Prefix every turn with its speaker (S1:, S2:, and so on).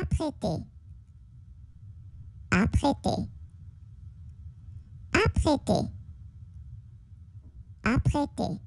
S1: apprêter, apprêter, apprêter, apprêter.